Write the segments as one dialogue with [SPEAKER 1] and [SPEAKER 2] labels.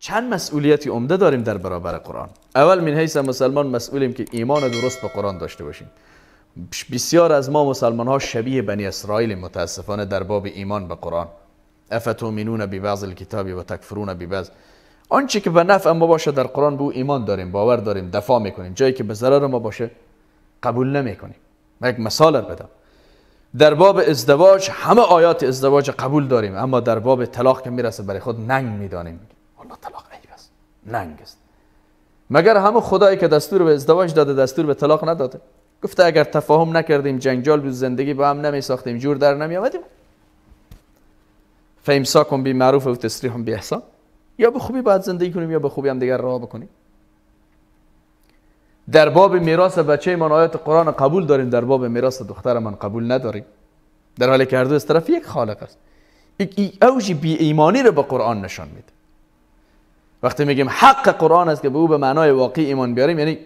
[SPEAKER 1] چند مسئولیتی عمده داریم در برابر قرآن اول من حیث مسلمان مسئولیم که ایمان درست به قرآن داشته باشیم بسیار از ما مسلمان ها شبیه بنی اسرائیل متاسفانه در باب ایمان به قرآن بی ببعض الکتاب و تکفرون ببعض آنچه که به نفع ما باشه در قرآن به ایمان داریم باور داریم دفاع میکنیم جایی که به ضرر ما باشه قبول نمیکنیم من یک مثال بدم در باب ازدواج همه آیات ازدواج قبول داریم اما در باب طلاق که میرسه برای خود ننگ میدانیم ننگ است مگر همه خدایی که دستور به ازدواج داده دستور به طلاق نداده گفته اگر تفاهم نکردیم جنجال بود زندگی با هم نمی ساختیم جور در نمی آمدیم بی معروف و تسریحم بی احسان یا به خوبی باید زندگی کنیم یا به خوبی هم دیگر راه بکنیم در باب میراث بچه من آیات قرآن قبول داریم در باب میراث دختر من قبول نداریم در حالی که هر دو از طرف یک خالق است یک اوج بی ایمانی رو به قرآن نشان میده وقتی میگیم حق قرآن است که به او به معنای واقعی ایمان بیاریم یعنی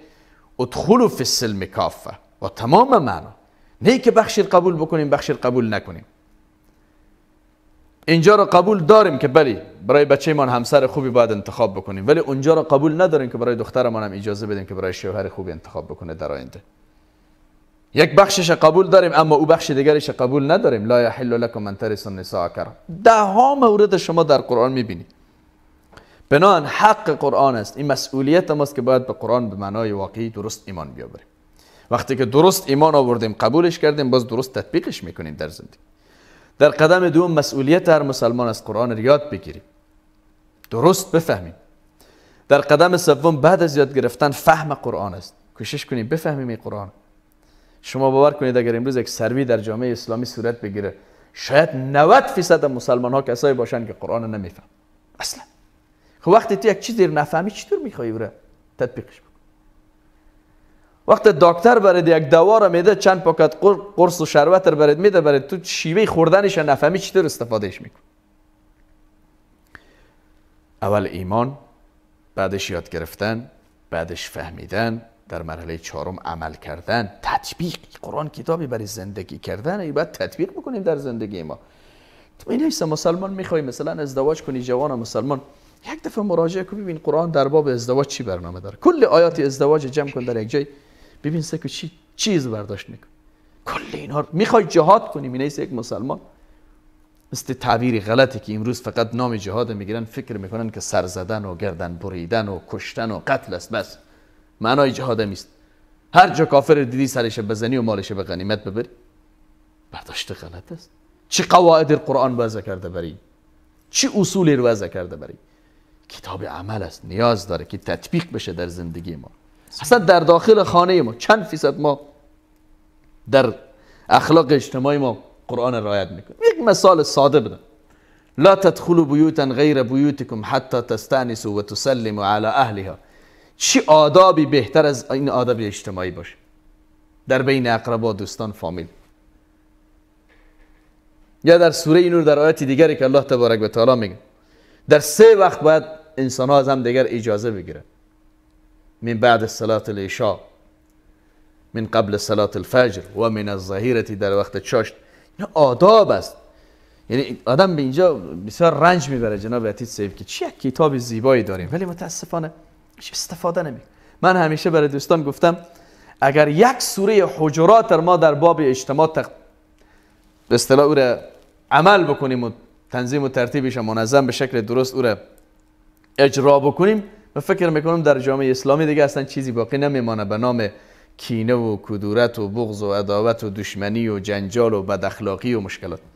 [SPEAKER 1] ادخل فی السلم کافه و تمام معنا نه که بخشی قبول بکنیم بخشی قبول نکنیم اینجا را قبول داریم که بله برای بچه ایمان همسر خوبی باید انتخاب بکنیم ولی اونجا را قبول نداریم که برای دخترمان هم اجازه بدیم که برای شوهر خوبی انتخاب بکنه در آینده یک بخشش قبول داریم اما او بخش دیگرش قبول نداریم لا یحل لکم من ترس النساء کرم ده ها مورد شما در قرآن میبینید بنان حق قرآن است این مسئولیت ماست که باید به قرآن به معنای واقعی درست ایمان بیاوریم وقتی که درست ایمان آوردیم قبولش کردیم باز درست تطبیقش میکنیم در زندگی در قدم دوم مسئولیت هر مسلمان از قرآن یاد بگیریم درست بفهمیم در قدم سوم بعد از یاد گرفتن فهم قرآن است کوشش کنیم بفهمیم این قرآن شما باور کنید اگر امروز یک سروی در جامعه اسلامی صورت بگیره شاید 90 فیصد مسلمان ها کسایی باشند که قرآن نمیفهم اصلا خب وقتی تو یک چیزی رو نفهمی چطور میخوای بره تطبیقش بکن وقتی دکتر برات یک دوا رو میده چند پاکت قرص و شربت رو برید میده برید تو شیوه خوردنش نفهمی چطور استفادهش میکن اول ایمان بعدش یاد گرفتن بعدش فهمیدن در مرحله چهارم عمل کردن تطبیق قرآن کتابی برای زندگی کردن ای باید تطبیق بکنیم در زندگی ما تو این مسلمان میخوای مثلا ازدواج کنی جوان مسلمان یک دفعه مراجعه کن ببین قرآن در باب ازدواج چی برنامه داره کل آیات ازدواج جمع کن در یک جای ببین که چی چیز برداشت میکن کل اینا رو میخوای جهاد کنی می یک مسلمان مثل تعبیری غلطی که امروز فقط نام جهاد میگیرن فکر میکنن که سر زدن و گردن بریدن و کشتن و قتل است بس معنای جهاد نیست هر جا کافر دیدی سرش بزنی و مالش به غنیمت ببری برداشت غلط است چه قواعد قرآن وضع کرده بری چه اصولی رو کرده بری کتاب عمل است نیاز داره که تطبیق بشه در زندگی ما اصلا در داخل خانه ما چند فیصد ما در اخلاق اجتماعی ما قرآن رعایت میکنیم یک مثال ساده بدم لا تدخلوا بیوتا غیر بیوتکم حتی تستانسوا و تسلموا علی اهلها چی آدابی بهتر از این آداب اجتماعی باشه در بین اقربا دوستان فامیل یا در سوره نور در آیت دیگری که الله تبارک و تعالی میگه در سه وقت باید انسان ها از هم دیگر اجازه بگیره من بعد صلات العشاء من قبل صلاة الفجر و من ظهیرتی در وقت چاشت این آداب است یعنی آدم به اینجا بسیار رنج میبره جناب عتید سیف که چه کتاب زیبایی داریم ولی متاسفانه استفاده نمی من همیشه برای دوستان گفتم اگر یک سوره حجرات ما در باب اجتماع تق... به اصطلاح او را عمل بکنیم و تنظیم و ترتیبش منظم به شکل درست او را اجرا بکنیم و فکر میکنم در جامعه اسلامی دیگه اصلا چیزی باقی نمیمانه به نام کینه و کدورت و بغض و عداوت و دشمنی و جنجال و بداخلاقی و مشکلات